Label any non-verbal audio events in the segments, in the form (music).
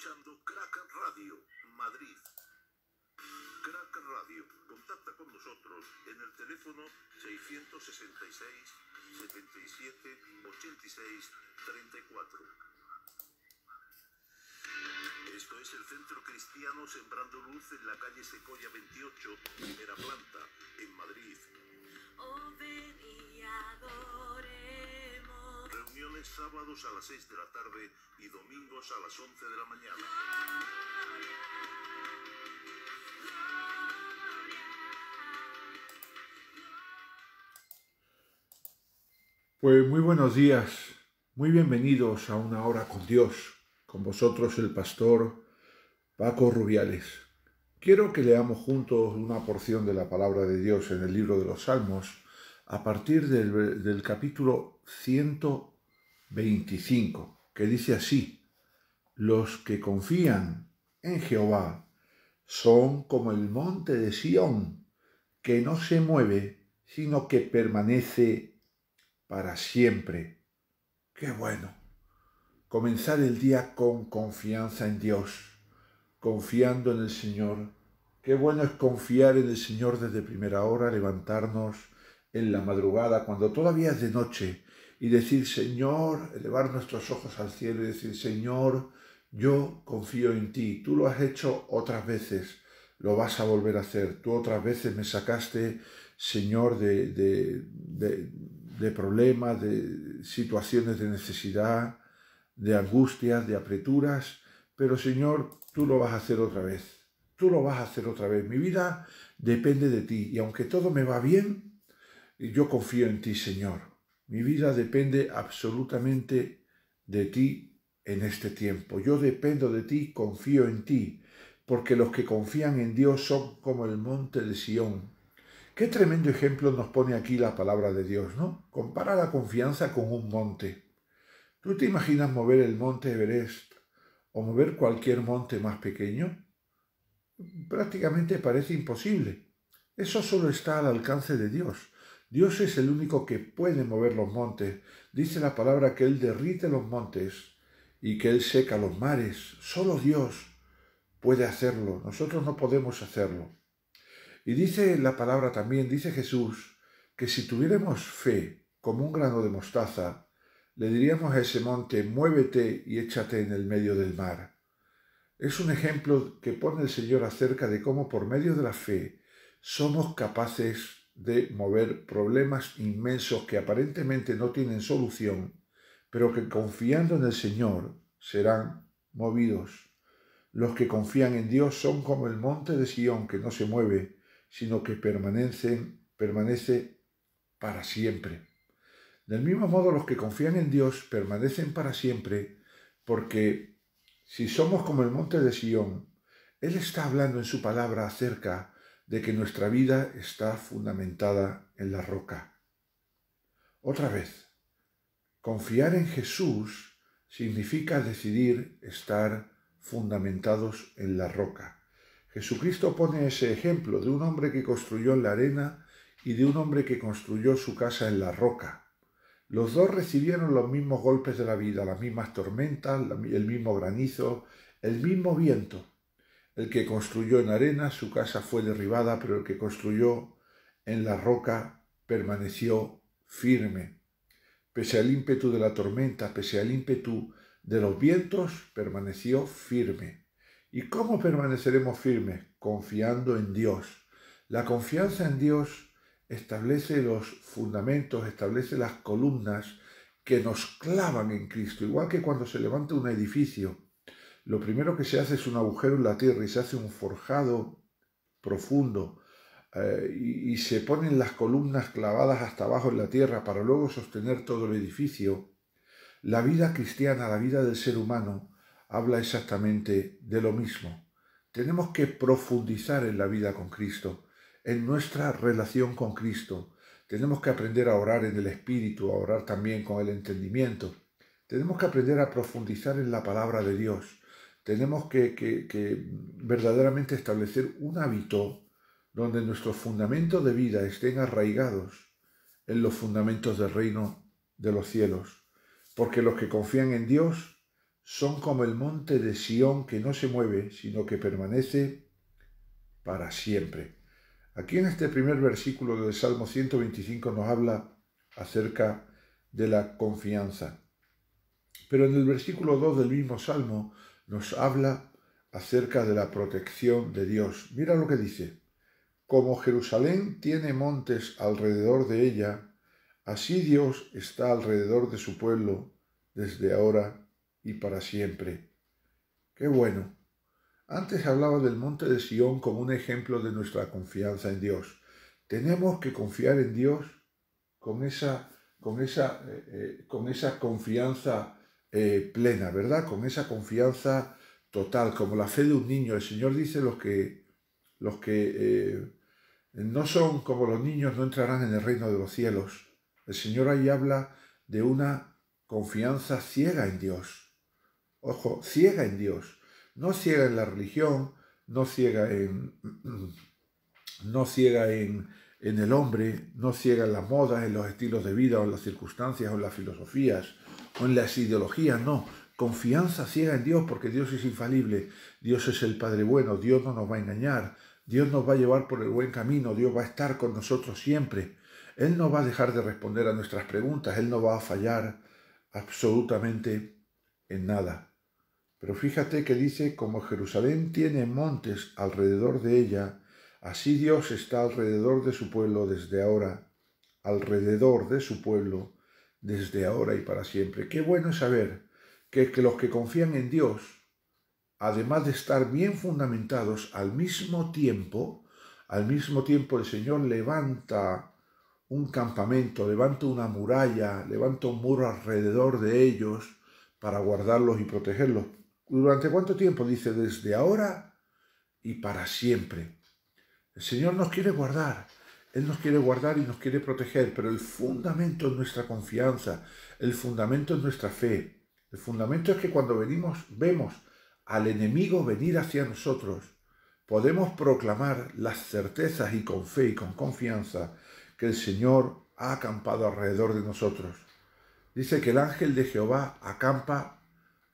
escuchando Crack Radio Madrid. Crack Radio, contacta con nosotros en el teléfono 666 77 86 34. Esto es el Centro Cristiano Sembrando Luz en la calle Secoya 28, primera planta, en Madrid. Oh, sábados a las 6 de la tarde y domingos a las 11 de la mañana. Pues muy buenos días, muy bienvenidos a una hora con Dios, con vosotros el pastor Paco Rubiales. Quiero que leamos juntos una porción de la palabra de Dios en el libro de los Salmos, a partir del, del, capítulo 100. 25, que dice así, los que confían en Jehová son como el monte de Sión, que no se mueve, sino que permanece para siempre. Qué bueno. Comenzar el día con confianza en Dios, confiando en el Señor. Qué bueno es confiar en el Señor desde primera hora, levantarnos en la madrugada, cuando todavía es de noche, y decir, Señor, elevar nuestros ojos al cielo y decir, Señor, yo confío en ti, tú lo has hecho otras veces, lo vas a volver a hacer, tú otras veces me sacaste, Señor, de, de, de, problemas, de situaciones de necesidad, de angustias, de apreturas, pero Señor, tú lo vas a hacer otra vez tú lo vas a hacer otra vez. Mi vida depende de ti y aunque todo me va bien, yo confío en ti, Señor. Mi vida depende absolutamente de ti en este tiempo. Yo dependo de ti, confío en ti, porque los que confían en Dios son como el monte de Sión. Qué tremendo ejemplo nos pone aquí la palabra de Dios, ¿no? Compara la confianza con un monte. ¿Tú te imaginas mover el monte Everest o mover cualquier monte más pequeño? Prácticamente parece imposible. Eso solo está al alcance de Dios. Dios es el único que puede mover los montes. Dice la palabra que Él derrite los montes y que Él seca los mares. Solo Dios puede hacerlo. Nosotros no podemos hacerlo. Y dice la palabra también, dice Jesús, que si tuviéramos fe como un grano de mostaza, le diríamos a ese monte, muévete y échate en el medio del mar. Es un ejemplo que pone el Señor acerca de cómo por medio de la fe somos capaces de mover problemas inmensos que aparentemente no tienen solución, pero que confiando en el Señor serán movidos. Los que confían en Dios son como el monte de Sión que no se mueve, sino que permanecen, permanece para siempre. Del mismo modo, los que confían en Dios permanecen para siempre, porque si somos como el monte de Sión, Él está hablando en su palabra acerca de que nuestra vida está fundamentada en la roca. Otra vez, confiar en Jesús significa decidir estar fundamentados en la roca. Jesucristo pone ese ejemplo de un hombre que construyó en la arena y de un hombre que construyó su casa en la roca. Los dos recibieron los mismos golpes de la vida, las mismas tormentas, el mismo granizo, el mismo viento, el que construyó en arena, su casa fue derribada, pero el que construyó en la roca permaneció firme. Pese al ímpetu de la tormenta, pese al ímpetu de los vientos, permaneció firme. ¿Y cómo permaneceremos firmes? Confiando en Dios. La confianza en Dios establece los fundamentos, establece las columnas que nos clavan en Cristo, igual que cuando se levanta un edificio lo primero que se hace es un agujero en la tierra y se hace un forjado profundo eh, y, y, se ponen las columnas clavadas hasta abajo en la tierra para luego sostener todo el edificio, la vida cristiana, la vida del ser humano, habla exactamente de lo mismo. Tenemos que profundizar en la vida con Cristo, en nuestra relación con Cristo. Tenemos que aprender a orar en el Espíritu, a orar también con el entendimiento. Tenemos que aprender a profundizar en la palabra de Dios tenemos que, verdaderamente establecer un hábito donde nuestros fundamentos de vida estén arraigados en los fundamentos del reino de los cielos, porque los que confían en Dios son como el monte de Sión que no se mueve, sino que permanece para siempre. Aquí en este primer versículo del Salmo 125 nos habla acerca de la confianza. Pero en el versículo 2 del mismo Salmo nos habla acerca de la protección de Dios. Mira lo que dice. Como Jerusalén tiene montes alrededor de ella, así Dios está alrededor de su pueblo desde ahora y para siempre. Qué bueno. Antes hablaba del monte de Sión como un ejemplo de nuestra confianza en Dios. Tenemos que confiar en Dios con esa, con esa, eh, eh, con esa confianza eh, plena, ¿verdad? Con esa confianza total, como la fe de un niño. El Señor dice los que, los que eh, no son como los niños, no entrarán en el reino de los cielos. El Señor ahí habla de una confianza ciega en Dios. Ojo, ciega en Dios. No ciega en la religión, no ciega en, (clears throat) no ciega en, en el hombre, no ciega en las modas, en los estilos de vida o en las circunstancias o en las filosofías o en las ideologías, no. Confianza ciega en Dios porque Dios es infalible, Dios es el Padre bueno, Dios no nos va a engañar, Dios nos va a llevar por el buen camino, Dios va a estar con nosotros siempre. Él no va a dejar de responder a nuestras preguntas, Él no va a fallar absolutamente en nada. Pero fíjate que dice, como Jerusalén tiene montes alrededor de ella, así Dios está alrededor de su pueblo desde ahora, alrededor de su pueblo desde ahora y para siempre. Qué bueno es saber que, que los que confían en Dios, además de estar bien fundamentados, al mismo tiempo, al mismo tiempo el Señor levanta un campamento, levanta una muralla, levanta un muro alrededor de ellos para guardarlos y protegerlos. ¿Durante cuánto tiempo? Dice, desde ahora y para siempre. El Señor nos quiere guardar. Él nos quiere guardar y nos quiere proteger, pero el fundamento es nuestra confianza, el fundamento es nuestra fe. El fundamento es que cuando venimos, vemos al enemigo venir hacia nosotros, podemos proclamar las certezas y con fe y con confianza que el Señor ha acampado alrededor de nosotros. Dice que el ángel de Jehová acampa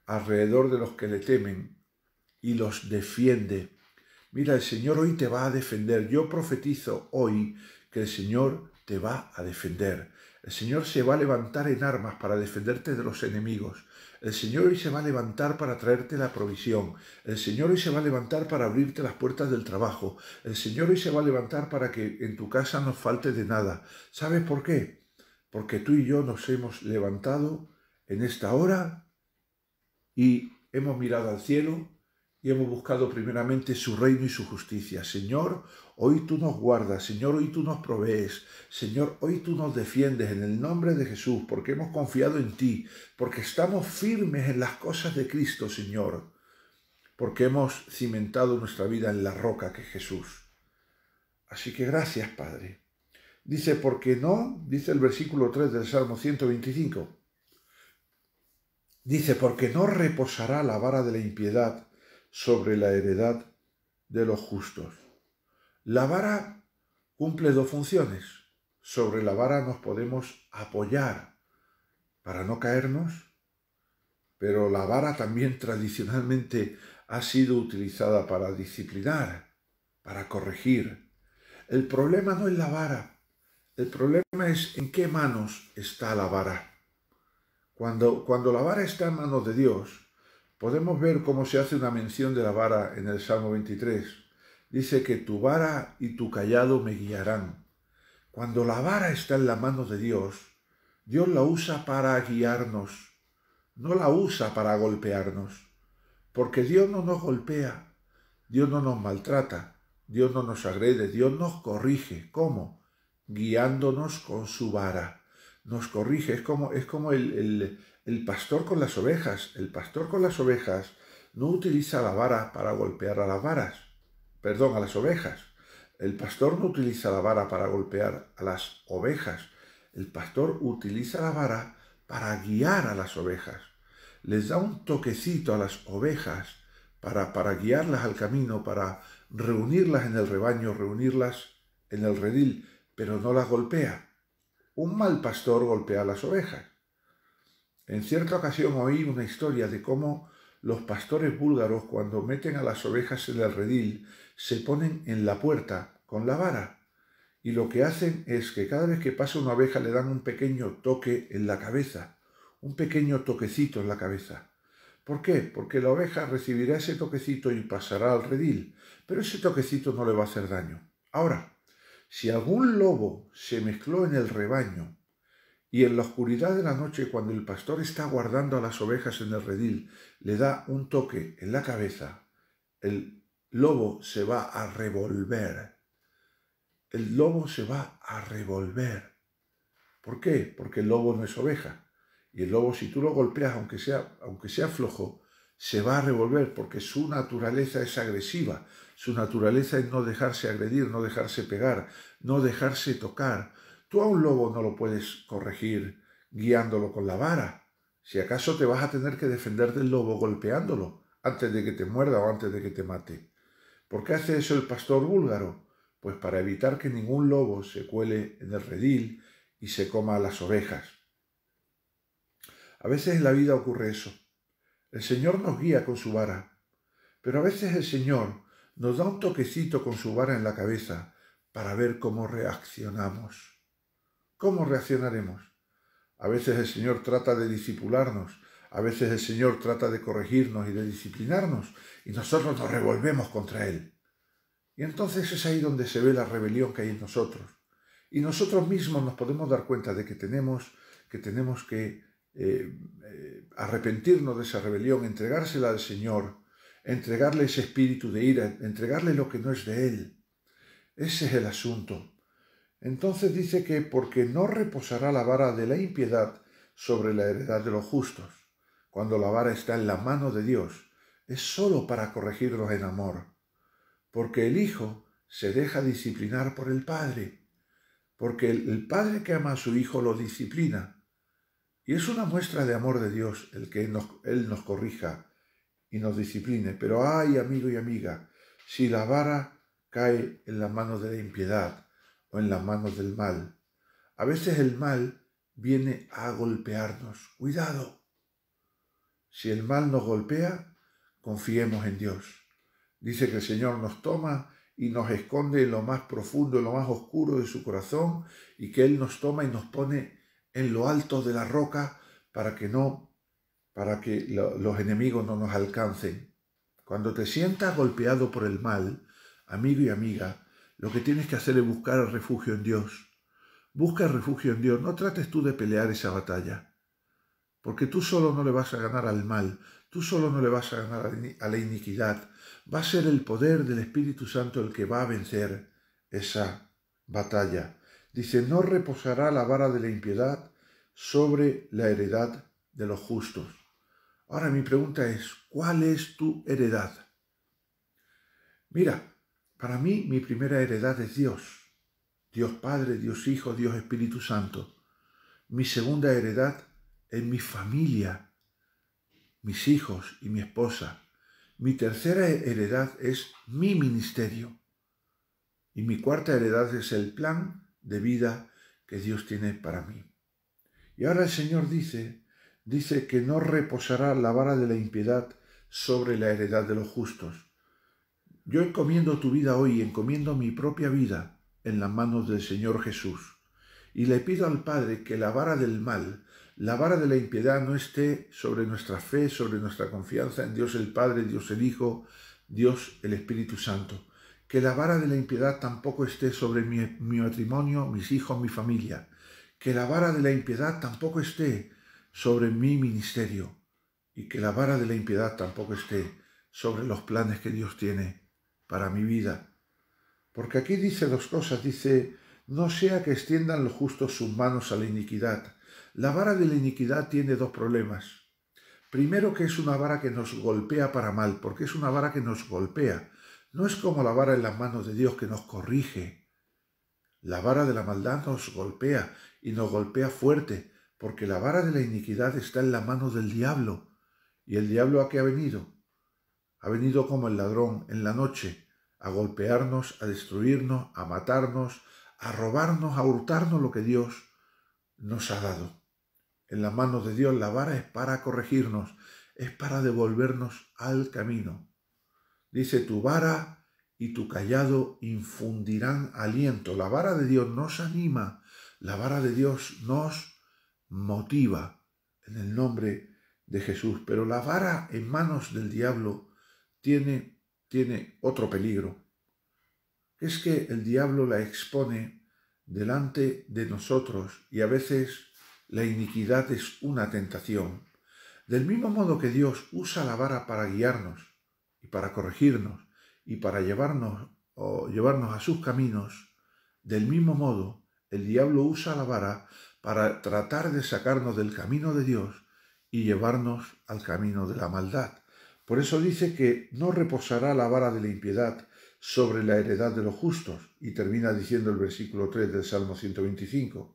alrededor de los que le temen y los defiende. Mira, el Señor hoy te va a defender. Yo profetizo hoy que el Señor te va a defender. El Señor se va a levantar en armas para defenderte de los enemigos. El Señor hoy se va a levantar para traerte la provisión. El Señor hoy se va a levantar para abrirte las puertas del trabajo. El Señor hoy se va a levantar para que en tu casa no falte de nada. ¿Sabes por qué? Porque tú y yo nos hemos levantado en esta hora y hemos mirado al cielo y hemos buscado primeramente su reino y su justicia. Señor, hoy tú nos guardas, Señor, hoy tú nos provees, Señor, hoy tú nos defiendes en el nombre de Jesús, porque hemos confiado en ti, porque estamos firmes en las cosas de Cristo, Señor, porque hemos cimentado nuestra vida en la roca que es Jesús. Así que gracias, Padre. Dice, porque no, dice el versículo 3 del Salmo 125. Dice, porque no reposará la vara de la impiedad sobre la heredad de los justos. La vara cumple dos funciones. Sobre la vara nos podemos apoyar para no caernos, pero la vara también tradicionalmente ha sido utilizada para disciplinar, para corregir. El problema no es la vara, el problema es en qué manos está la vara. Cuando, la vara está en manos de Dios, podemos ver cómo se hace una mención de la vara en el Salmo 23. Dice que tu vara y tu callado me guiarán. Cuando la vara está en la mano de Dios, Dios la usa para guiarnos, no la usa para golpearnos, porque Dios no nos golpea, Dios no nos maltrata, Dios no nos agrede, Dios nos corrige. ¿Cómo? Guiándonos con su vara. Nos corrige, es como, es como el, el el pastor con las ovejas. El pastor con las ovejas no utiliza la vara para golpear a las varas, perdón, a las ovejas. El pastor no utiliza la vara para golpear a las ovejas. El pastor utiliza la vara para guiar a las ovejas. Les da un toquecito a las ovejas para, para guiarlas al camino, para reunirlas en el rebaño, reunirlas en el redil, pero no las golpea. Un mal pastor golpea a las ovejas. En cierta ocasión oí una historia de cómo los pastores búlgaros cuando meten a las ovejas en el redil se ponen en la puerta con la vara y lo que hacen es que cada vez que pasa una oveja le dan un pequeño toque en la cabeza, un pequeño toquecito en la cabeza. ¿Por qué? Porque la oveja recibirá ese toquecito y pasará al redil, pero ese toquecito no le va a hacer daño. Ahora, si algún lobo se mezcló en el rebaño y en la oscuridad de la noche, cuando el pastor está guardando a las ovejas en el redil, le da un toque en la cabeza, el lobo se va a revolver. El lobo se va a revolver. ¿Por qué? Porque el lobo no es oveja. Y el lobo, si tú lo golpeas, aunque sea, aunque sea flojo, se va a revolver porque su naturaleza es agresiva, su naturaleza es no dejarse agredir, no dejarse pegar, no dejarse tocar, Tú a un lobo no lo puedes corregir guiándolo con la vara. Si acaso te vas a tener que defender del lobo golpeándolo antes de que te muerda o antes de que te mate. ¿Por qué hace eso el pastor búlgaro? Pues para evitar que ningún lobo se cuele en el redil y se coma las ovejas. A veces en la vida ocurre eso. El Señor nos guía con su vara, pero a veces el Señor nos da un toquecito con su vara en la cabeza para ver cómo reaccionamos. ¿Cómo reaccionaremos? A veces el Señor trata de disipularnos, a veces el Señor trata de corregirnos y de disciplinarnos, y nosotros nos revolvemos contra Él. Y entonces es ahí donde se ve la rebelión que hay en nosotros. Y nosotros mismos nos podemos dar cuenta de que tenemos que, tenemos que eh, eh, arrepentirnos de esa rebelión, entregársela al Señor, entregarle ese espíritu de ira, entregarle lo que no es de Él. Ese es el asunto. Entonces dice que porque no reposará la vara de la impiedad sobre la heredad de los justos, cuando la vara está en la mano de Dios, es sólo para corregirlos en amor, porque el Hijo se deja disciplinar por el Padre, porque el Padre que ama a su Hijo lo disciplina, y es una muestra de amor de Dios el que Él nos corrija y nos discipline, pero ay amigo y amiga, si la vara cae en la mano de la impiedad, en las manos del mal. A veces el mal viene a golpearnos. Cuidado. Si el mal nos golpea, confiemos en Dios. Dice que el Señor nos toma y nos esconde en lo más profundo, en lo más oscuro de su corazón, y que Él nos toma y nos pone en lo alto de la roca para que no, para que los enemigos no nos alcancen. Cuando te sientas golpeado por el mal, amigo y amiga, lo que tienes que hacer es buscar el refugio en Dios. Busca refugio en Dios. No trates tú de pelear esa batalla. Porque tú solo no le vas a ganar al mal, tú solo no le vas a ganar a la iniquidad. Va a ser el poder del Espíritu Santo el que va a vencer esa batalla. Dice, no reposará la vara de la impiedad sobre la heredad de los justos. Ahora mi pregunta es, ¿cuál es tu heredad? Mira, para mí mi primera heredad es Dios, Dios Padre, Dios Hijo, Dios Espíritu Santo. Mi segunda heredad es mi familia, mis hijos y mi esposa. Mi tercera heredad es mi ministerio. Y mi cuarta heredad es el plan de vida que Dios tiene para mí. Y ahora el Señor dice, dice que no reposará la vara de la impiedad sobre la heredad de los justos yo encomiendo tu vida hoy, encomiendo mi propia vida en las manos del Señor Jesús, y le pido al Padre que la vara del mal, la vara de la impiedad no esté sobre nuestra fe, sobre nuestra confianza en Dios el Padre, Dios el Hijo, Dios el Espíritu Santo. Que la vara de la impiedad tampoco esté sobre mi, matrimonio, mis hijos, mi familia. Que la vara de la impiedad tampoco esté sobre mi ministerio. Y que la vara de la impiedad tampoco esté sobre los planes que Dios tiene para mi vida. Porque aquí dice dos cosas, dice, no sea que extiendan los justos sus manos a la iniquidad. La vara de la iniquidad tiene dos problemas. Primero que es una vara que nos golpea para mal, porque es una vara que nos golpea. No es como la vara en las manos de Dios que nos corrige. La vara de la maldad nos golpea y nos golpea fuerte, porque la vara de la iniquidad está en la mano del diablo. ¿Y el diablo a qué ha venido? ha venido como el ladrón en la noche, a golpearnos, a destruirnos, a matarnos, a robarnos, a hurtarnos lo que Dios nos ha dado. En las manos de Dios la vara es para corregirnos, es para devolvernos al camino. Dice, tu vara y tu callado infundirán aliento. La vara de Dios nos anima, la vara de Dios nos motiva en el nombre de Jesús. Pero la vara en manos del diablo tiene, tiene otro peligro. Es que el diablo la expone delante de nosotros y a veces la iniquidad es una tentación. Del mismo modo que Dios usa la vara para guiarnos y para corregirnos y para llevarnos o llevarnos a sus caminos, del mismo modo el diablo usa la vara para tratar de sacarnos del camino de Dios y llevarnos al camino de la maldad. Por eso dice que no reposará la vara de la impiedad sobre la heredad de los justos, y termina diciendo el versículo 3 del Salmo 125,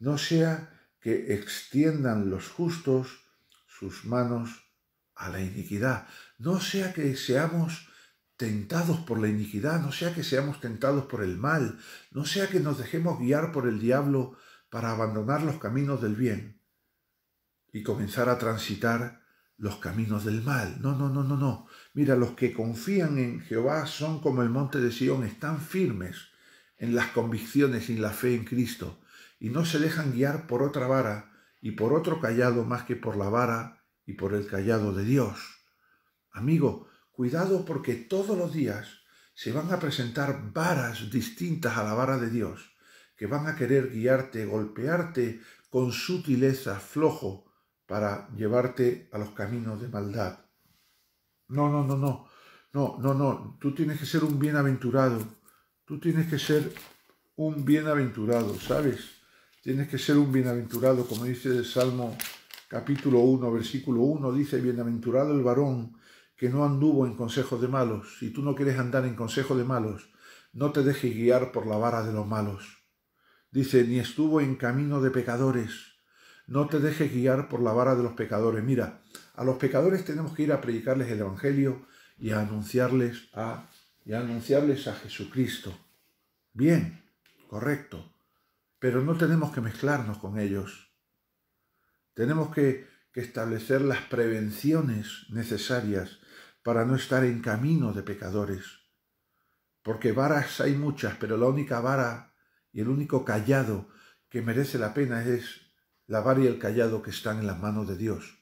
no sea que extiendan los justos sus manos a la iniquidad, no sea que seamos tentados por la iniquidad, no sea que seamos tentados por el mal, no sea que nos dejemos guiar por el diablo para abandonar los caminos del bien y comenzar a transitar los caminos del mal. No, no, no, no, no. Mira, los que confían en Jehová son como el monte de Sión, están firmes en las convicciones y en la fe en Cristo, y no se dejan guiar por otra vara y por otro callado más que por la vara y por el callado de Dios. Amigo, cuidado porque todos los días se van a presentar varas distintas a la vara de Dios, que van a querer guiarte, golpearte con sutileza, flojo, para llevarte a los caminos de maldad. No, no, no, no, no, no, no. Tú tienes que ser un bienaventurado. Tú tienes que ser un bienaventurado, ¿sabes? Tienes que ser un bienaventurado, como dice el Salmo capítulo 1, versículo 1, dice, bienaventurado el varón que no anduvo en consejos de malos. Si tú no quieres andar en consejos de malos, no te dejes guiar por la vara de los malos. Dice, ni estuvo en camino de pecadores no te dejes guiar por la vara de los pecadores. Mira, a los pecadores tenemos que ir a predicarles el Evangelio y a anunciarles a, anunciarles a Jesucristo. Bien, correcto. Pero no tenemos que mezclarnos con ellos. Tenemos que, que establecer las prevenciones necesarias para no estar en camino de pecadores. Porque varas hay muchas, pero la única vara y el único callado que merece la pena es la vara y el callado que están en las manos de Dios.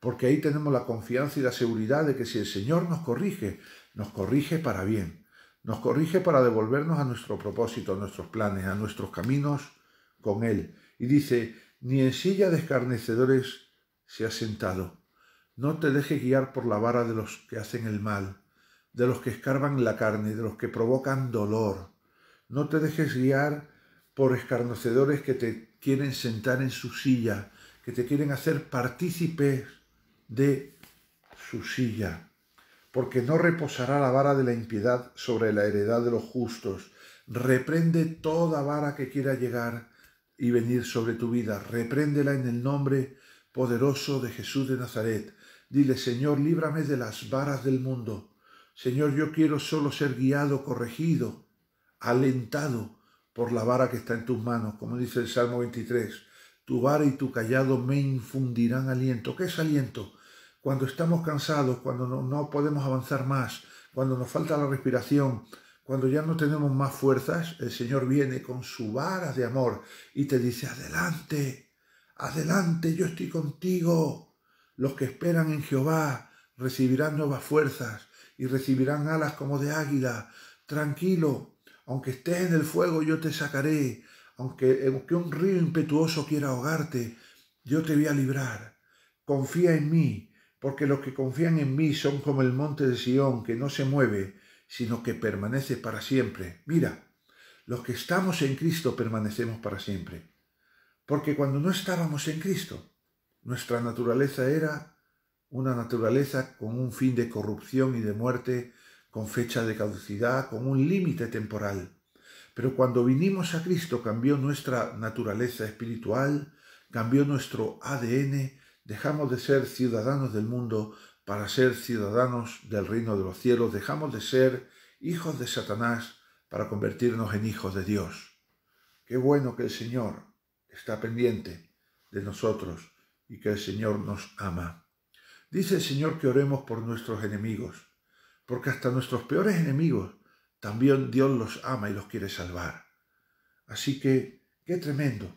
Porque ahí tenemos la confianza y la seguridad de que si el Señor nos corrige, nos corrige para bien. Nos corrige para devolvernos a nuestro propósito, a nuestros planes, a nuestros caminos con Él. Y dice, ni en silla de escarnecedores se ha sentado. No te dejes guiar por la vara de los que hacen el mal, de los que escarban la carne, de los que provocan dolor. No te dejes guiar por escarnecedores que te quieren sentar en su silla, que te quieren hacer partícipes de su silla, porque no reposará la vara de la impiedad sobre la heredad de los justos. Reprende toda vara que quiera llegar y venir sobre tu vida. Repréndela en el nombre poderoso de Jesús de Nazaret. Dile, Señor, líbrame de las varas del mundo. Señor, yo quiero solo ser guiado, corregido, alentado por la vara que está en tus manos, como dice el Salmo 23. Tu vara y tu callado me infundirán aliento. ¿Qué es aliento? Cuando estamos cansados, cuando no, no podemos avanzar más, cuando nos falta la respiración, cuando ya no tenemos más fuerzas, el Señor viene con su vara de amor y te dice, adelante, adelante, yo estoy contigo. Los que esperan en Jehová recibirán nuevas fuerzas y recibirán alas como de águila. Tranquilo, aunque estés en el fuego, yo te sacaré. Aunque, un río impetuoso quiera ahogarte, yo te voy a librar. Confía en mí, porque los que confían en mí son como el monte de Sión, que no se mueve, sino que permanece para siempre. Mira, los que estamos en Cristo permanecemos para siempre. Porque cuando no estábamos en Cristo, nuestra naturaleza era una naturaleza con un fin de corrupción y de muerte con fecha de caducidad, con un límite temporal. Pero cuando vinimos a Cristo cambió nuestra naturaleza espiritual, cambió nuestro ADN, dejamos de ser ciudadanos del mundo para ser ciudadanos del reino de los cielos, dejamos de ser hijos de Satanás para convertirnos en hijos de Dios. Qué bueno que el Señor está pendiente de nosotros y que el Señor nos ama. Dice el Señor que oremos por nuestros enemigos porque hasta nuestros peores enemigos también Dios los ama y los quiere salvar. Así que, qué tremendo,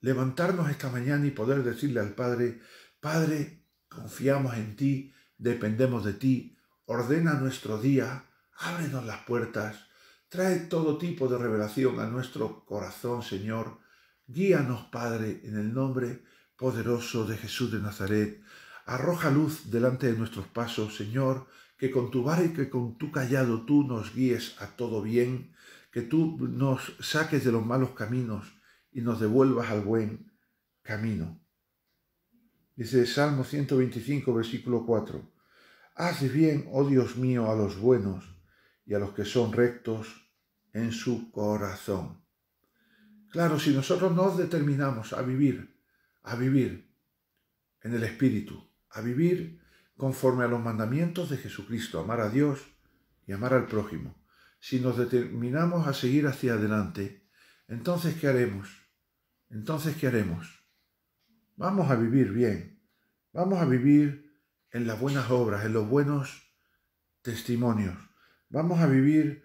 levantarnos esta mañana y poder decirle al Padre, Padre, confiamos en ti, dependemos de ti, ordena nuestro día, ábrenos las puertas, trae todo tipo de revelación a nuestro corazón, Señor, guíanos, Padre, en el nombre poderoso de Jesús de Nazaret, arroja luz delante de nuestros pasos, Señor, que con tu vara y que con tu callado tú nos guíes a todo bien, que tú nos saques de los malos caminos y nos devuelvas al buen camino. Dice Salmo 125, versículo 4. Haz bien, oh Dios mío, a los buenos y a los que son rectos en su corazón. Claro, si nosotros nos determinamos a vivir, a vivir en el Espíritu, a vivir conforme a los mandamientos de Jesucristo, amar a Dios y amar al prójimo. Si nos determinamos a seguir hacia adelante, entonces ¿qué haremos? Entonces ¿qué haremos? Vamos a vivir bien, vamos a vivir en las buenas obras, en los buenos testimonios, vamos a vivir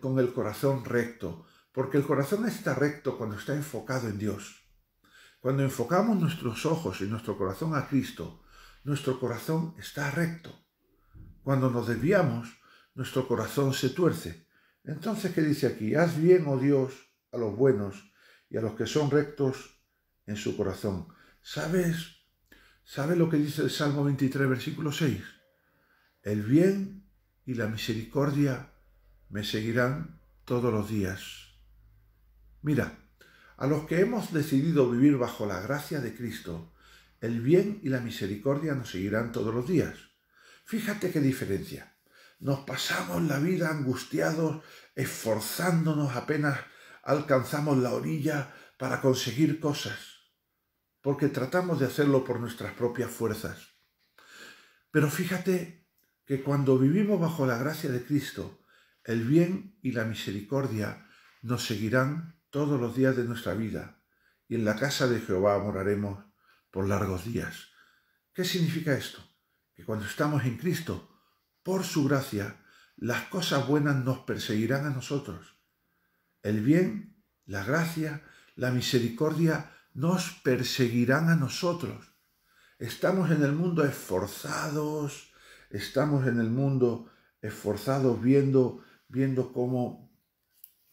con el corazón recto, porque el corazón está recto cuando está enfocado en Dios. Cuando enfocamos nuestros ojos y nuestro corazón a Cristo, nuestro corazón está recto. Cuando nos desviamos, nuestro corazón se tuerce. Entonces, ¿qué dice aquí? Haz bien, oh Dios, a los buenos y a los que son rectos en su corazón. ¿Sabes? ¿Sabes lo que dice el Salmo 23, versículo 6? El bien y la misericordia me seguirán todos los días. Mira, a los que hemos decidido vivir bajo la gracia de Cristo, el bien y la misericordia nos seguirán todos los días. Fíjate qué diferencia. Nos pasamos la vida angustiados, esforzándonos apenas alcanzamos la orilla para conseguir cosas, porque tratamos de hacerlo por nuestras propias fuerzas. Pero fíjate que cuando vivimos bajo la gracia de Cristo, el bien y la misericordia nos seguirán todos los días de nuestra vida, y en la casa de Jehová moraremos por largos días. ¿Qué significa esto? Que cuando estamos en Cristo, por su gracia, las cosas buenas nos perseguirán a nosotros. El bien, la gracia, la misericordia nos perseguirán a nosotros. Estamos en el mundo esforzados, estamos en el mundo esforzados viendo, viendo cómo,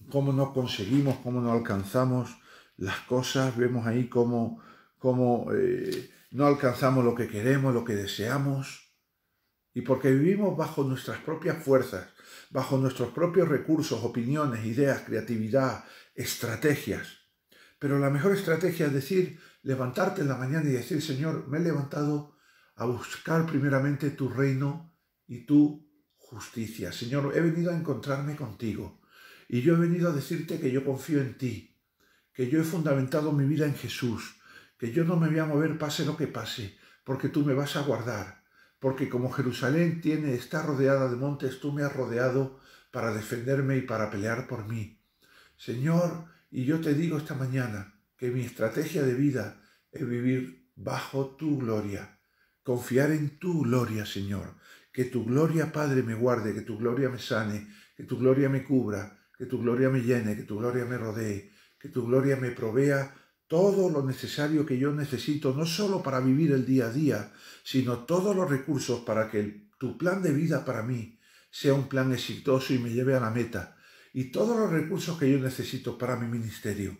cómo no conseguimos, cómo no alcanzamos las cosas, vemos ahí cómo como eh, no alcanzamos lo que queremos, lo que deseamos, y porque vivimos bajo nuestras propias fuerzas, bajo nuestros propios recursos, opiniones, ideas, creatividad, estrategias. Pero la mejor estrategia es decir, levantarte en la mañana y decir, Señor, me he levantado a buscar primeramente tu reino y tu justicia. Señor, he venido a encontrarme contigo y yo he venido a decirte que yo confío en ti, que yo he fundamentado mi vida en Jesús, que yo no me voy a mover pase lo que pase, porque tú me vas a guardar, porque como Jerusalén tiene, está rodeada de montes, tú me has rodeado para defenderme y para pelear por mí. Señor, y yo te digo esta mañana que mi estrategia de vida es vivir bajo tu gloria, confiar en tu gloria, Señor, que tu gloria, Padre, me guarde, que tu gloria me sane, que tu gloria me cubra, que tu gloria me llene, que tu gloria me rodee, que tu gloria me provea todo lo necesario que yo necesito, no solo para vivir el día a día, sino todos los recursos para que tu plan de vida para mí sea un plan exitoso y me lleve a la meta, y todos los recursos que yo necesito para mi ministerio.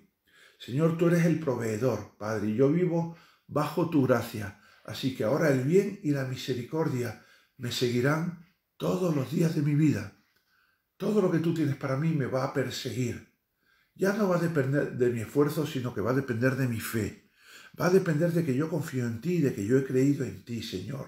Señor, tú eres el proveedor, Padre, y yo vivo bajo tu gracia, así que ahora el bien y la misericordia me seguirán todos los días de mi vida. Todo lo que tú tienes para mí me va a perseguir ya no va a depender de mi esfuerzo, sino que va a depender de mi fe. Va a depender de que yo confío en ti, de que yo he creído en ti, Señor.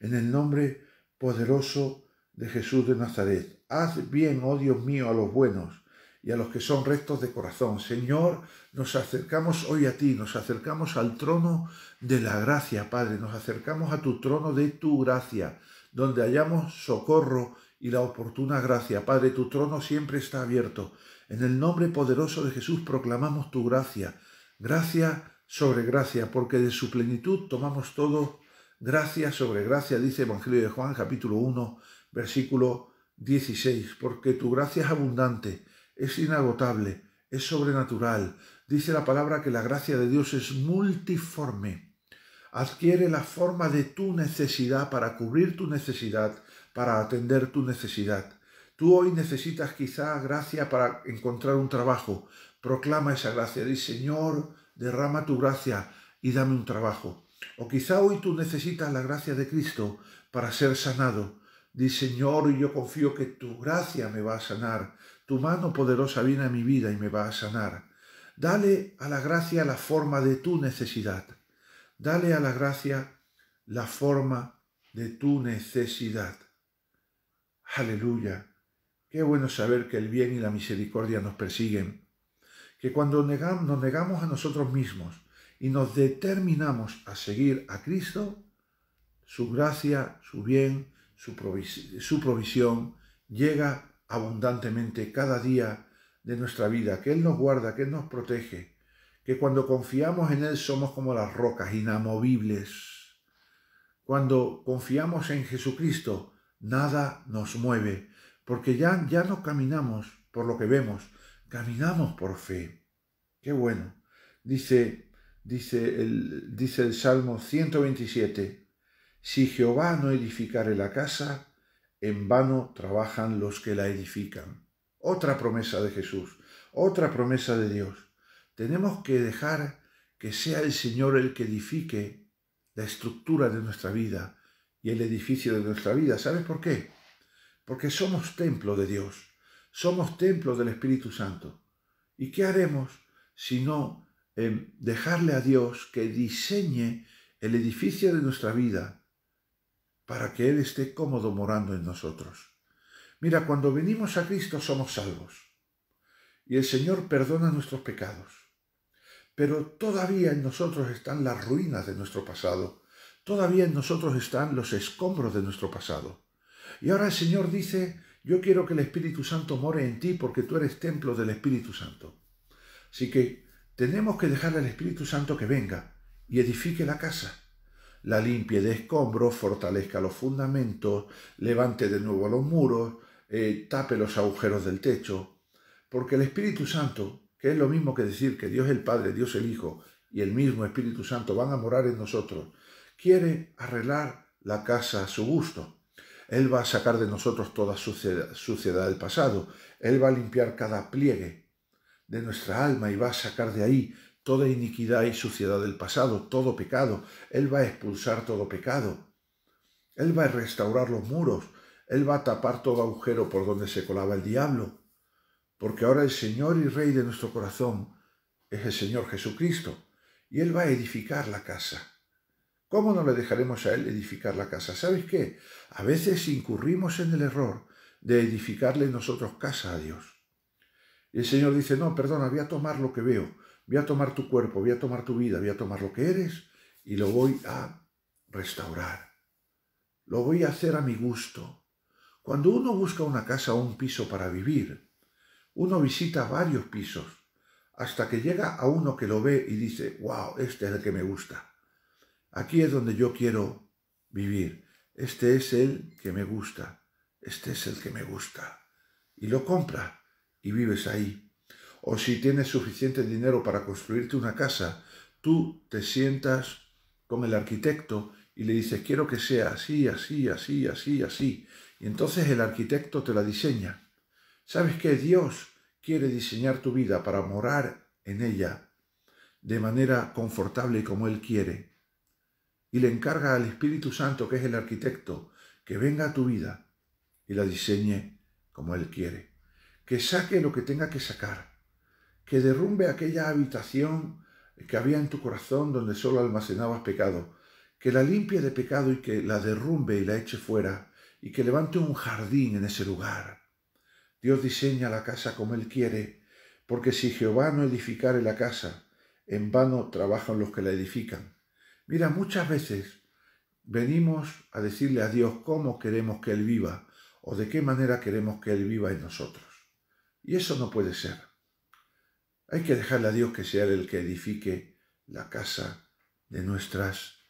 En el nombre poderoso de Jesús de Nazaret. Haz bien, oh Dios mío, a los buenos y a los que son rectos de corazón. Señor, nos acercamos hoy a ti, nos acercamos al trono de la gracia, Padre, nos acercamos a tu trono de tu gracia, donde hallamos socorro y la oportuna gracia. Padre, tu trono siempre está abierto en el nombre poderoso de Jesús proclamamos tu gracia, gracia sobre gracia, porque de su plenitud tomamos todo, gracia sobre gracia, dice Evangelio de Juan capítulo 1, versículo 16, porque tu gracia es abundante, es inagotable, es sobrenatural. Dice la palabra que la gracia de Dios es multiforme. Adquiere la forma de tu necesidad para cubrir tu necesidad, para atender tu necesidad. Tú hoy necesitas quizá gracia para encontrar un trabajo. Proclama esa gracia. Dice, Señor, derrama tu gracia y dame un trabajo. O quizá hoy tú necesitas la gracia de Cristo para ser sanado. Di, Señor, yo confío que tu gracia me va a sanar. Tu mano poderosa viene a mi vida y me va a sanar. Dale a la gracia la forma de tu necesidad. Dale a la gracia la forma de tu necesidad. Aleluya. Qué bueno saber que el bien y la misericordia nos persiguen, que cuando nos negamos a nosotros mismos y nos determinamos a seguir a Cristo, su gracia, su bien, su, su provisión llega abundantemente cada día de nuestra vida, que Él nos guarda, que Él nos protege, que cuando confiamos en Él somos como las rocas inamovibles. Cuando confiamos en Jesucristo, nada nos mueve porque ya, ya no caminamos por lo que vemos, caminamos por fe. Qué bueno. Dice, dice, el, dice el Salmo 127, si Jehová no edificare la casa, en vano trabajan los que la edifican. Otra promesa de Jesús, otra promesa de Dios. Tenemos que dejar que sea el Señor el que edifique la estructura de nuestra vida y el edificio de nuestra vida. ¿Sabes por qué? porque somos templo de Dios, somos templo del Espíritu Santo. ¿Y qué haremos sino eh, em, dejarle a Dios que diseñe el edificio de nuestra vida para que Él esté cómodo morando en nosotros? Mira, cuando venimos a Cristo somos salvos y el Señor perdona nuestros pecados. Pero todavía en nosotros están las ruinas de nuestro pasado, todavía en nosotros están los escombros de nuestro pasado. Y ahora el Señor dice, yo quiero que el Espíritu Santo more en ti porque tú eres templo del Espíritu Santo. Así que tenemos que dejarle al Espíritu Santo que venga y edifique la casa. La limpie de escombros, fortalezca los fundamentos, levante de nuevo los muros, eh, tape los agujeros del techo. Porque el Espíritu Santo, que es lo mismo que decir que Dios el Padre, Dios el Hijo y el mismo Espíritu Santo van a morar en nosotros, quiere arreglar la casa a su gusto él va a sacar de nosotros toda suciedad, del pasado. Él va a limpiar cada pliegue de nuestra alma y va a sacar de ahí toda iniquidad y suciedad del pasado, todo pecado. Él va a expulsar todo pecado. Él va a restaurar los muros. Él va a tapar todo agujero por donde se colaba el diablo. Porque ahora el Señor y Rey de nuestro corazón es el Señor Jesucristo. Y Él va a edificar la casa. ¿Cómo no le dejaremos a él edificar la casa? ¿Sabes qué? A veces incurrimos en el error de edificarle nosotros casa a Dios. el Señor dice, no, perdona, voy a tomar lo que veo, voy a tomar tu cuerpo, voy a tomar tu vida, voy a tomar lo que eres y lo voy a restaurar. Lo voy a hacer a mi gusto. Cuando uno busca una casa o un piso para vivir, uno visita varios pisos hasta que llega a uno que lo ve y dice, wow, este es el que me gusta Aquí es donde yo quiero vivir. Este es el que me gusta. Este es el que me gusta. Y lo compra y vives ahí. O si tienes suficiente dinero para construirte una casa, tú te sientas con el arquitecto y le dices, quiero que sea así, así, así, así, así. Y entonces el arquitecto te la diseña. ¿Sabes qué? Dios quiere diseñar tu vida para morar en ella de manera confortable y como Él quiere y le encarga al Espíritu Santo, que es el arquitecto, que venga a tu vida y la diseñe como Él quiere, que saque lo que tenga que sacar, que derrumbe aquella habitación que había en tu corazón donde solo almacenabas pecado, que la limpie de pecado y que la derrumbe y la eche fuera, y que levante un jardín en ese lugar. Dios diseña la casa como Él quiere, porque si Jehová no edificare la casa, en vano trabajan los que la edifican. Mira, muchas veces venimos a decirle a Dios cómo queremos que Él viva o de qué manera queremos que Él viva en nosotros. Y eso no puede ser. Hay que dejarle a Dios que sea el que edifique la casa de nuestras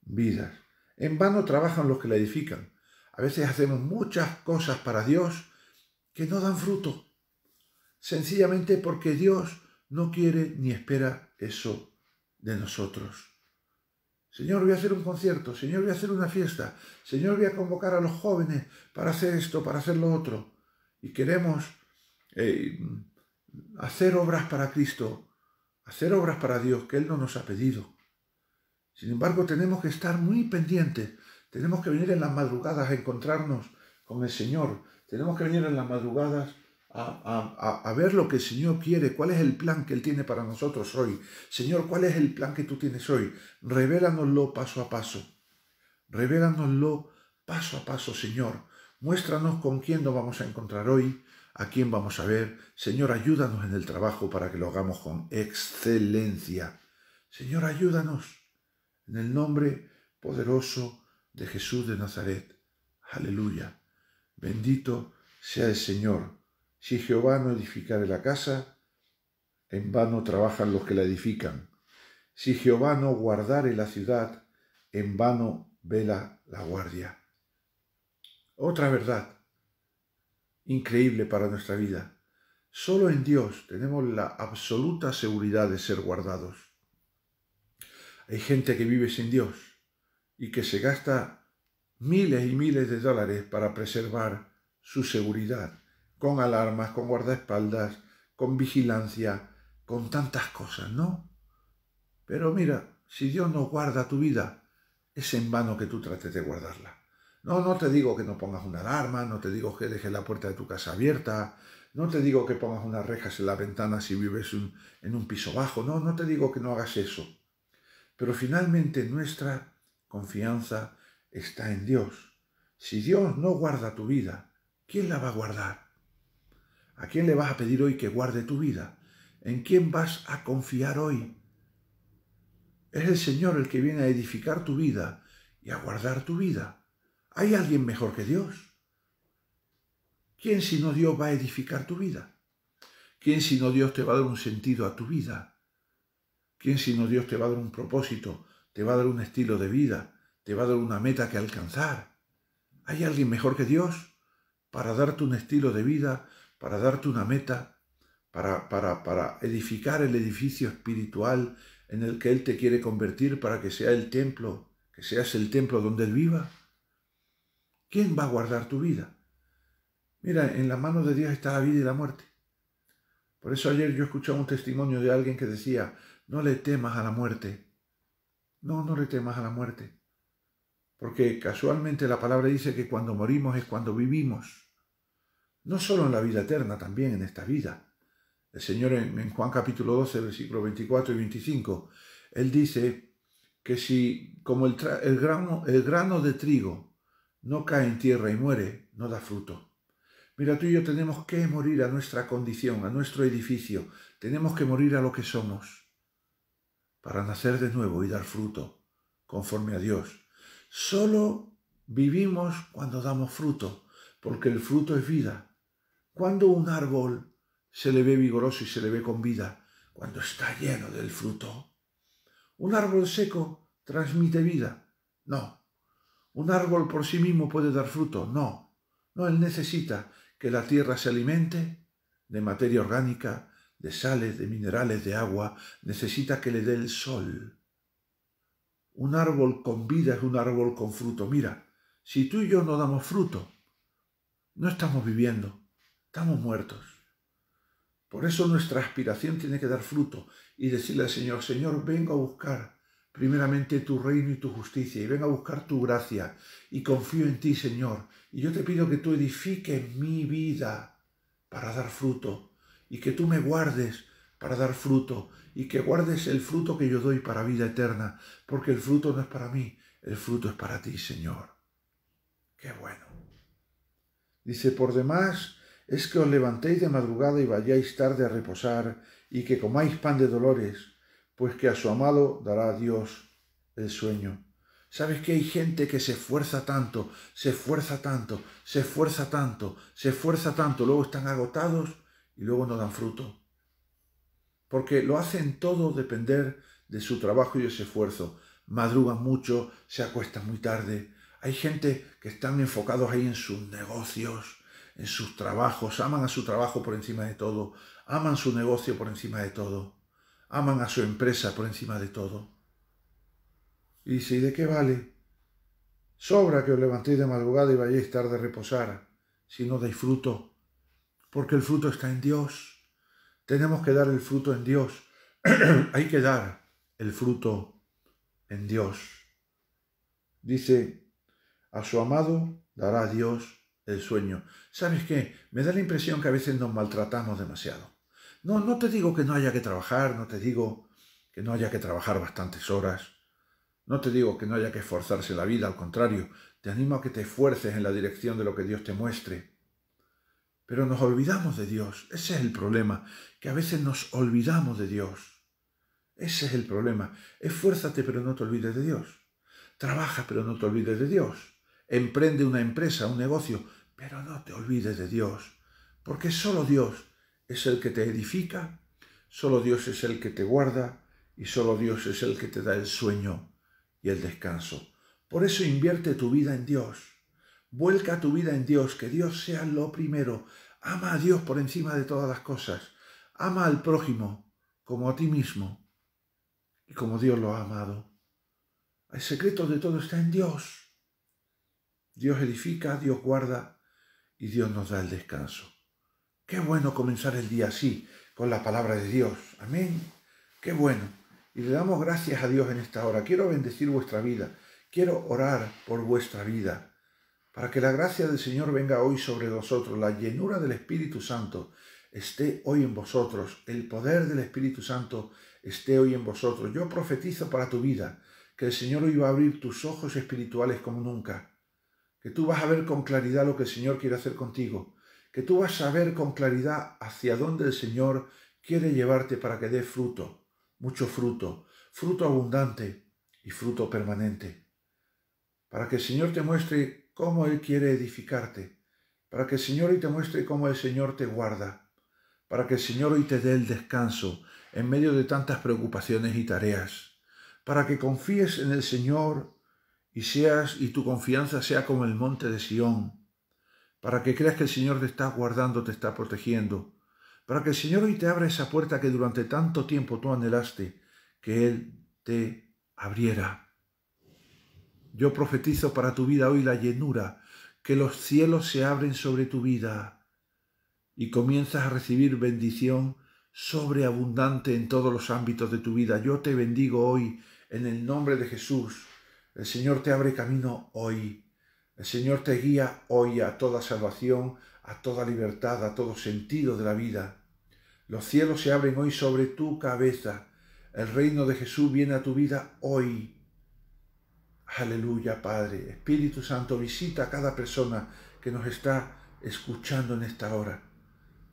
vidas. En vano trabajan los que la edifican. A veces hacemos muchas cosas para Dios que no dan fruto, sencillamente porque Dios no quiere ni espera eso de nosotros. Señor, voy a hacer un concierto, Señor, voy a hacer una fiesta, Señor, voy a convocar a los jóvenes para hacer esto, para hacer lo otro. Y queremos eh, hacer obras para Cristo, hacer obras para Dios que Él no nos ha pedido. Sin embargo, tenemos que estar muy pendientes, tenemos que venir en las madrugadas a encontrarnos con el Señor, tenemos que venir en las madrugadas a, ver lo que el Señor quiere, cuál es el plan que Él tiene para nosotros hoy. Señor, ¿cuál es el plan que tú tienes hoy? Revélanoslo paso a paso. Revélanoslo paso a paso, Señor. Muéstranos con quién nos vamos a encontrar hoy, a quién vamos a ver. Señor, ayúdanos en el trabajo para que lo hagamos con excelencia. Señor, ayúdanos. En el nombre poderoso de Jesús de Nazaret. Aleluya. Bendito sea el Señor. Si Jehová no edificare la casa, en vano trabajan los que la edifican. Si Jehová no guardare la ciudad, en vano vela la guardia. Otra verdad increíble para nuestra vida. Solo en Dios tenemos la absoluta seguridad de ser guardados. Hay gente que vive sin Dios y que se gasta miles y miles de dólares para preservar su seguridad con alarmas, con guardaespaldas, con vigilancia, con tantas cosas, ¿no? Pero mira, si Dios no guarda tu vida, es en vano que tú trates de guardarla. No, no te digo que no pongas una alarma, no te digo que dejes la puerta de tu casa abierta, no te digo que pongas unas rejas en la ventana si vives en un piso bajo, no, no te digo que no hagas eso. Pero finalmente nuestra confianza está en Dios. Si Dios no guarda tu vida, ¿quién la va a guardar? ¿A quién le vas a pedir hoy que guarde tu vida? ¿En quién vas a confiar hoy? Es el Señor el que viene a edificar tu vida y a guardar tu vida. ¿Hay alguien mejor que Dios? ¿Quién sino Dios va a edificar tu vida? ¿Quién sino Dios te va a dar un sentido a tu vida? ¿Quién sino Dios te va a dar un propósito, te va a dar un estilo de vida, te va a dar una meta que alcanzar? ¿Hay alguien mejor que Dios para darte un estilo de vida para darte una meta, para, para, para edificar el edificio espiritual en el que Él te quiere convertir para que sea el templo, que seas el templo donde Él viva. ¿Quién va a guardar tu vida? Mira, en la mano de Dios está la vida y la muerte. Por eso ayer yo escuché un testimonio de alguien que decía, no le temas a la muerte. No, no le temas a la muerte. Porque casualmente la palabra dice que cuando morimos es cuando vivimos no solo en la vida eterna, también en esta vida. El Señor en, Juan capítulo 12, versículos 24 y 25, Él dice que si como el, grano, el grano de trigo no cae en tierra y muere, no da fruto. Mira, tú y yo tenemos que morir a nuestra condición, a nuestro edificio. Tenemos que morir a lo que somos para nacer de nuevo y dar fruto conforme a Dios. Solo vivimos cuando damos fruto, porque el fruto es vida. Cuando un árbol se le ve vigoroso y se le ve con vida, cuando está lleno del fruto. Un árbol seco transmite vida. No. Un árbol por sí mismo puede dar fruto. No. No, él necesita que la tierra se alimente de materia orgánica, de sales, de minerales, de agua. Necesita que le dé el sol. Un árbol con vida es un árbol con fruto. Mira, si tú y yo no damos fruto, no estamos viviendo. Estamos muertos. Por eso nuestra aspiración tiene que dar fruto y decirle al Señor, Señor, vengo a buscar primeramente tu reino y tu justicia y vengo a buscar tu gracia y confío en ti, Señor. Y yo te pido que tú edifiques mi vida para dar fruto y que tú me guardes para dar fruto y que guardes el fruto que yo doy para vida eterna, porque el fruto no es para mí, el fruto es para ti, Señor. Qué bueno. Dice, por demás, es que os levantéis de madrugada y vayáis tarde a reposar y que comáis pan de dolores, pues que a su amado dará Dios el sueño. ¿Sabes que hay gente que se esfuerza tanto, se esfuerza tanto, se esfuerza tanto, se esfuerza tanto, luego están agotados y luego no dan fruto? Porque lo hacen todo depender de su trabajo y de su esfuerzo. Madrugan mucho, se acuestan muy tarde. Hay gente que están enfocados ahí en sus negocios, en sus trabajos, aman a su trabajo por encima de todo, aman su negocio por encima de todo, aman a su empresa por encima de todo. Y dice, ¿y de qué vale? Sobra que os levantéis de madrugada y vayáis tarde a reposar, si no dais fruto, porque el fruto está en Dios. Tenemos que dar el fruto en Dios. (clears throat) Hay que dar el fruto en Dios. Dice, a su amado dará a Dios el sueño. ¿Sabes qué? Me da la impresión que a veces nos maltratamos demasiado. No, no te digo que no haya que trabajar, no te digo que no haya que trabajar bastantes horas, no te digo que no haya que esforzarse la vida, al contrario, te animo a que te esfuerces en la dirección de lo que Dios te muestre. Pero nos olvidamos de Dios, ese es el problema, que a veces nos olvidamos de Dios. Ese es el problema. Esfuérzate pero no te olvides de Dios. Trabaja pero no te olvides de Dios emprende una empresa, un negocio, pero no te olvides de Dios, porque solo Dios es el que te edifica, solo Dios es el que te guarda y solo Dios es el que te da el sueño y el descanso. Por eso invierte tu vida en Dios, vuelca tu vida en Dios, que Dios sea lo primero, ama a Dios por encima de todas las cosas, ama al prójimo como a ti mismo y como Dios lo ha amado. El secreto de todo está en Dios. Dios edifica, Dios guarda y Dios nos da el descanso. Qué bueno comenzar el día así, con la palabra de Dios. Amén. Qué bueno. Y le damos gracias a Dios en esta hora. Quiero bendecir vuestra vida. Quiero orar por vuestra vida. Para que la gracia del Señor venga hoy sobre vosotros, la llenura del Espíritu Santo esté hoy en vosotros, el poder del Espíritu Santo esté hoy en vosotros. Yo profetizo para tu vida que el Señor hoy va a abrir tus ojos espirituales como nunca que tú vas a ver con claridad lo que el Señor quiere hacer contigo, que tú vas a ver con claridad hacia dónde el Señor quiere llevarte para que dé fruto, mucho fruto, fruto abundante y fruto permanente, para que el Señor te muestre cómo Él quiere edificarte, para que el Señor hoy te muestre cómo el Señor te guarda, para que el Señor hoy te dé el descanso en medio de tantas preocupaciones y tareas, para que confíes en el Señor y seas y tu confianza sea como el monte de Sión, para que creas que el Señor te está guardando, te está protegiendo, para que el Señor hoy te abra esa puerta que durante tanto tiempo tú anhelaste que Él te abriera. Yo profetizo para tu vida hoy la llenura, que los cielos se abren sobre tu vida y comienzas a recibir bendición sobreabundante en todos los ámbitos de tu vida. Yo te bendigo hoy en el nombre de Jesús. El Señor te abre camino hoy. El Señor te guía hoy a toda salvación, a toda libertad, a todo sentido de la vida. Los cielos se abren hoy sobre tu cabeza. El reino de Jesús viene a tu vida hoy. Aleluya, Padre. Espíritu Santo, visita a cada persona que nos está escuchando en esta hora.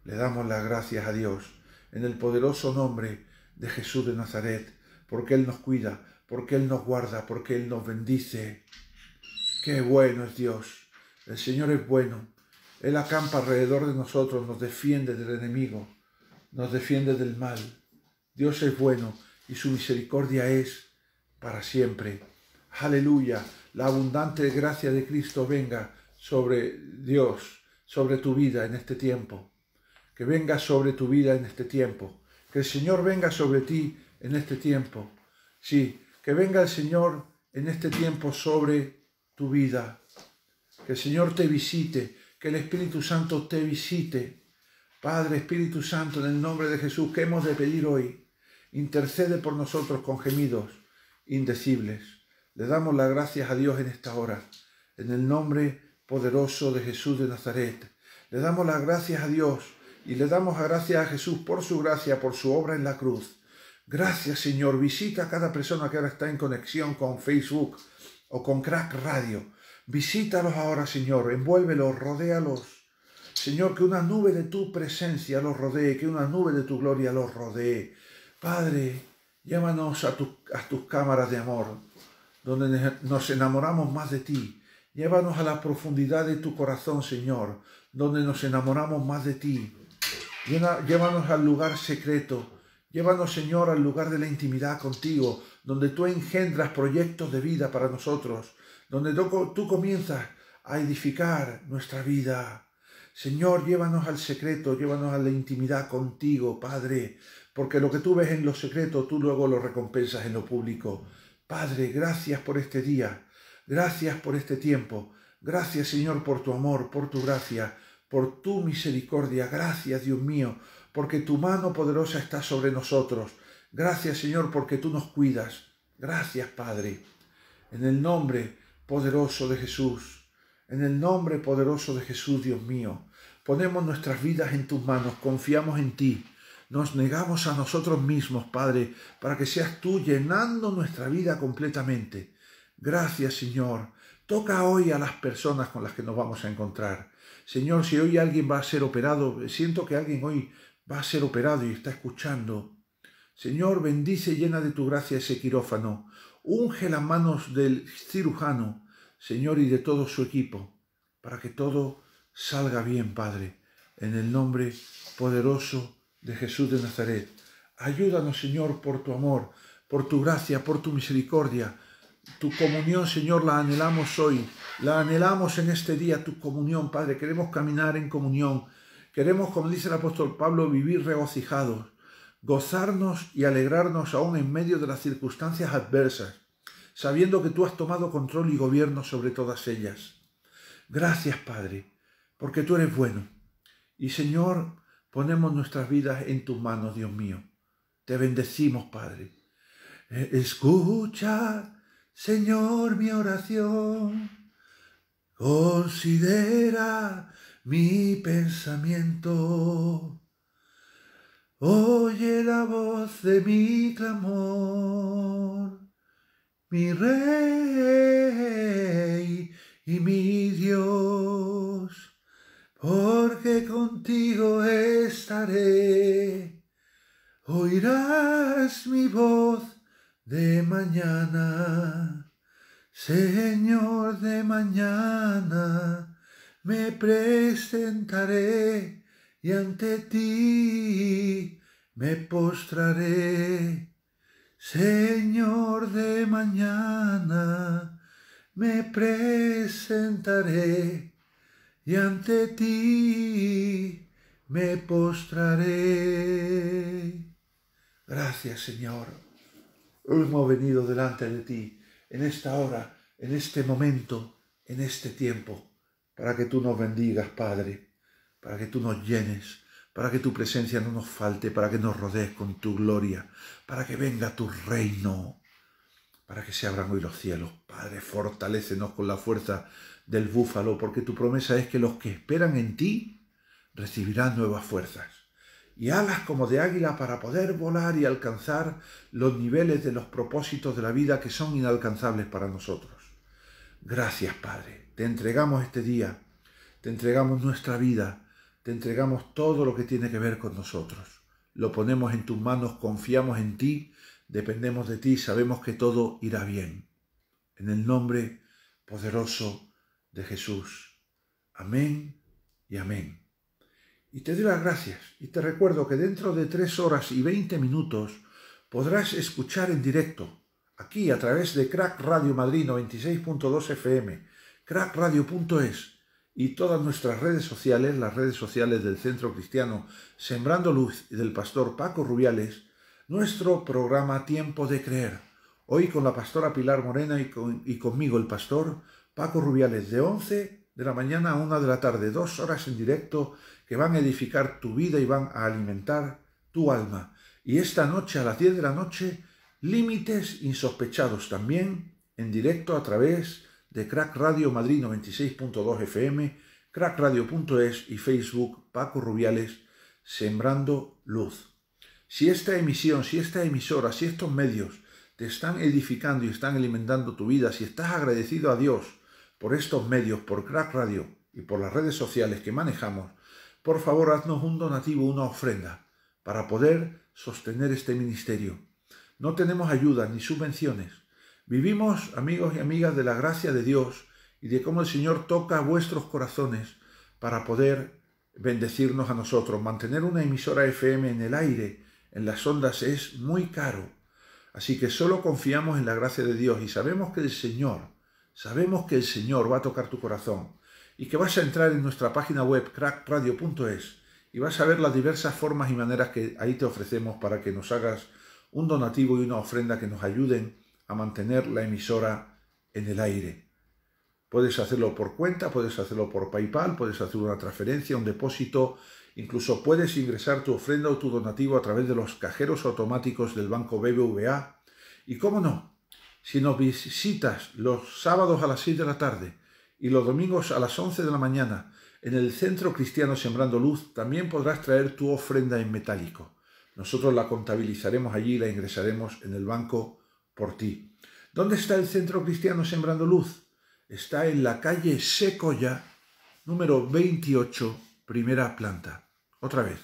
Le damos las gracias a Dios en el poderoso nombre de Jesús de Nazaret, porque Él nos cuida, porque Él nos guarda, porque Él nos bendice. Qué bueno es Dios. El Señor es bueno. Él acampa alrededor de nosotros, nos defiende del enemigo, nos defiende del mal. Dios es bueno y su misericordia es para siempre. Aleluya. La abundante gracia de Cristo venga sobre Dios, sobre tu vida en este tiempo. Que venga sobre tu vida en este tiempo. Que el Señor venga sobre ti en este tiempo. Sí, que venga el Señor en este tiempo sobre tu vida. Que el Señor te visite, que el Espíritu Santo te visite. Padre Espíritu Santo, en el nombre de Jesús, que hemos de pedir hoy, intercede por nosotros con gemidos indecibles. Le damos las gracias a Dios en esta hora, en el nombre poderoso de Jesús de Nazaret. Le damos las gracias a Dios y le damos las gracias a Jesús por su gracia, por su obra en la cruz Gracias Señor, visita a cada persona que ahora está en conexión con Facebook o con Crack Radio. Visítalos ahora Señor, envuélvelos, rodéalos. Señor, que una nube de tu presencia los rodee, que una nube de tu gloria los rodee. Padre, llévanos a, a tus cámaras de amor, donde nos enamoramos más de ti. Llévanos a la profundidad de tu corazón, Señor, donde nos enamoramos más de ti. Llévanos al lugar secreto Llévanos, Señor, al lugar de la intimidad contigo, donde tú engendras proyectos de vida para nosotros, donde tú comienzas a edificar nuestra vida. Señor, llévanos al secreto, llévanos a la intimidad contigo, Padre, porque lo que tú ves en lo secreto, tú luego lo recompensas en lo público. Padre, gracias por este día, gracias por este tiempo, gracias, Señor, por tu amor, por tu gracia, por tu misericordia, gracias, Dios mío, porque tu mano poderosa está sobre nosotros. Gracias, Señor, porque tú nos cuidas. Gracias, Padre. En el nombre poderoso de Jesús, en el nombre poderoso de Jesús, Dios mío, ponemos nuestras vidas en tus manos, confiamos en ti. Nos negamos a nosotros mismos, Padre, para que seas tú llenando nuestra vida completamente. Gracias, Señor. Toca hoy a las personas con las que nos vamos a encontrar. Señor, si hoy alguien va a ser operado, siento que alguien hoy va a ser operado y está escuchando. Señor, bendice llena de tu gracia ese quirófano. Unge las manos del cirujano, Señor, y de todo su equipo, para que todo salga bien, Padre, en el nombre poderoso de Jesús de Nazaret. Ayúdanos, Señor, por tu amor, por tu gracia, por tu misericordia. Tu comunión, Señor, la anhelamos hoy, la anhelamos en este día, tu comunión, Padre. Queremos caminar en comunión Queremos, como dice el apóstol Pablo, vivir regocijados, gozarnos y alegrarnos aún en medio de las circunstancias adversas, sabiendo que tú has tomado control y gobierno sobre todas ellas. Gracias, Padre, porque tú eres bueno. Y Señor, ponemos nuestras vidas en tus manos, Dios mío. Te bendecimos, Padre. Eh, escucha, Señor, mi oración. Considera mi pensamiento. Oye la voz de mi clamor, mi rey y mi Dios, porque contigo estaré. Oirás mi voz de mañana, Señor de mañana me presentaré y ante ti me postraré. Señor de mañana, me presentaré y ante ti me postraré. Gracias, Señor. Hemos venido delante de ti en esta hora, en este momento, en este tiempo para que tú nos bendigas, Padre, para que tú nos llenes, para que tu presencia no nos falte, para que nos rodees con tu gloria, para que venga tu reino, para que se abran hoy los cielos. Padre, fortalécenos con la fuerza del búfalo, porque tu promesa es que los que esperan en ti recibirán nuevas fuerzas y alas como de águila para poder volar y alcanzar los niveles de los propósitos de la vida que son inalcanzables para nosotros. Gracias, Padre te entregamos este día, te entregamos nuestra vida, te entregamos todo lo que tiene que ver con nosotros. Lo ponemos en tus manos, confiamos en ti, dependemos de ti, sabemos que todo irá bien. En el nombre poderoso de Jesús. Amén y amén. Y te doy las gracias y te recuerdo que dentro de tres horas y veinte minutos podrás escuchar en directo, aquí a través de Crack Radio Madrid 26.2 FM, crackradio.es y todas nuestras redes sociales, las redes sociales del Centro Cristiano Sembrando Luz del pastor Paco Rubiales, nuestro programa Tiempo de Creer. Hoy con la pastora Pilar Morena y, conmigo el pastor Paco Rubiales de 11 de la mañana a 1 de la tarde, dos horas en directo que van a edificar tu vida y van a alimentar tu alma. Y esta noche a las 10 de la noche, límites insospechados también en directo a través de de Crack Radio Madrid 96.2 FM, Crack Radio.es y Facebook Paco Rubiales, Sembrando Luz. Si esta emisión, si esta emisora, si estos medios te están edificando y están alimentando tu vida, si estás agradecido a Dios por estos medios, por Crack Radio y por las redes sociales que manejamos, por favor haznos un donativo, una ofrenda, para poder sostener este ministerio. No tenemos ayudas ni subvenciones. Vivimos, amigos y amigas, de la gracia de Dios y de cómo el Señor toca vuestros corazones para poder bendecirnos a nosotros. Mantener una emisora FM en el aire, en las ondas, es muy caro. Así que solo confiamos en la gracia de Dios y sabemos que el Señor, sabemos que el Señor va a tocar tu corazón y que vas a entrar en nuestra página web crackradio.es y vas a ver las diversas formas y maneras que ahí te ofrecemos para que nos hagas un donativo y una ofrenda que nos ayuden mantener la emisora en el aire. Puedes hacerlo por cuenta, puedes hacerlo por PayPal, puedes hacer una transferencia, un depósito, incluso puedes ingresar tu ofrenda o tu donativo a través de los cajeros automáticos del banco BBVA. Y cómo no, si nos visitas los sábados a las 6 de la tarde y los domingos a las 11 de la mañana en el Centro Cristiano Sembrando Luz, también podrás traer tu ofrenda en metálico. Nosotros la contabilizaremos allí y la ingresaremos en el banco por ti. ¿Dónde está el Centro Cristiano Sembrando Luz? Está en la calle Secoya, número 28, primera planta. Otra vez,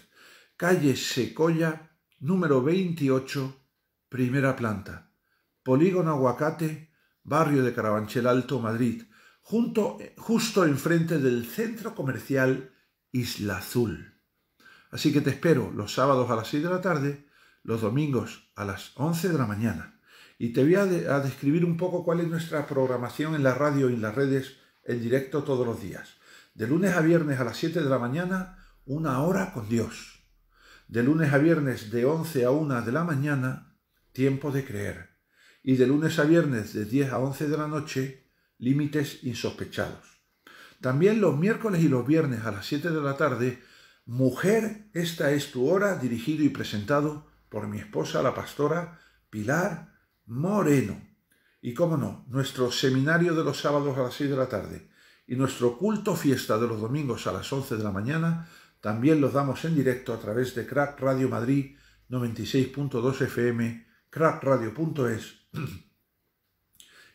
calle Secoya, número 28, primera planta. Polígono Aguacate, barrio de Carabanchel Alto, Madrid, junto, justo enfrente del centro comercial Isla Azul. Así que te espero los sábados a las 6 de la tarde, los domingos a las 11 de la mañana. Y te voy a, describir un poco cuál es nuestra programación en la radio y en las redes en directo todos los días. De lunes a viernes a las 7 de la mañana, una hora con Dios. De lunes a viernes de 11 a 1 de la mañana, tiempo de creer. Y de lunes a viernes de 10 a 11 de la noche, límites insospechados. También los miércoles y los viernes a las 7 de la tarde, Mujer, esta es tu hora, dirigido y presentado por mi esposa, la pastora Pilar Moreno. Y cómo no, nuestro seminario de los sábados a las 6 de la tarde y nuestro culto fiesta de los domingos a las 11 de la mañana también los damos en directo a través de Crack Radio Madrid 96.2 FM, crackradio.es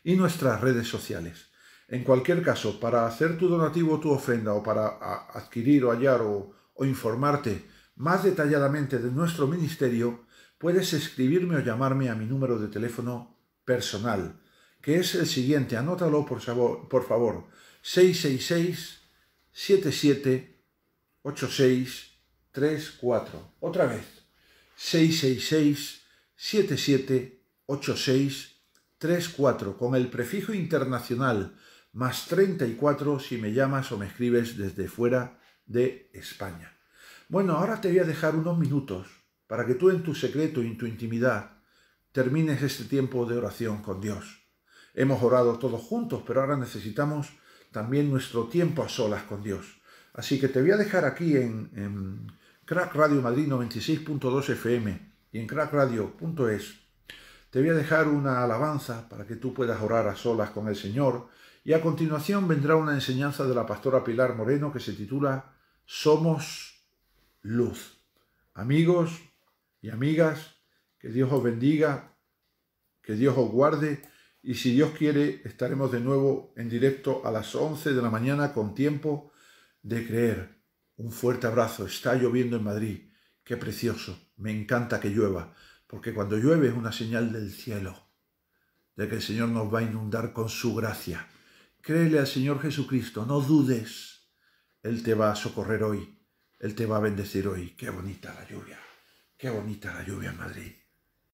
y nuestras redes sociales. En cualquier caso, para hacer tu donativo o tu ofrenda o para adquirir o hallar o, o informarte más detalladamente de nuestro ministerio, puedes escribirme o llamarme a mi número de teléfono personal, que es el siguiente, anótalo por favor, por favor 666 77 86 34. Otra vez, 666 77 86 34 con el prefijo internacional más 34 si me llamas o me escribes desde fuera de España. Bueno, ahora te voy a dejar unos minutos para que tú en tu secreto y en tu intimidad termines este tiempo de oración con Dios. Hemos orado todos juntos, pero ahora necesitamos también nuestro tiempo a solas con Dios. Así que te voy a dejar aquí en, Crack Radio Madrid 96.2 FM y en crackradio.es. Te voy a dejar una alabanza para que tú puedas orar a solas con el Señor y a continuación vendrá una enseñanza de la pastora Pilar Moreno que se titula Somos luz. Amigos, y amigas, que Dios os bendiga, que Dios os guarde y si Dios quiere estaremos de nuevo en directo a las 11 de la mañana con tiempo de creer. Un fuerte abrazo, está lloviendo en Madrid, qué precioso, me encanta que llueva, porque cuando llueve es una señal del cielo, de que el Señor nos va a inundar con su gracia. Créele al Señor Jesucristo, no dudes, Él te va a socorrer hoy, Él te va a bendecir hoy, qué bonita la lluvia. Qué bonita la lluvia en Madrid.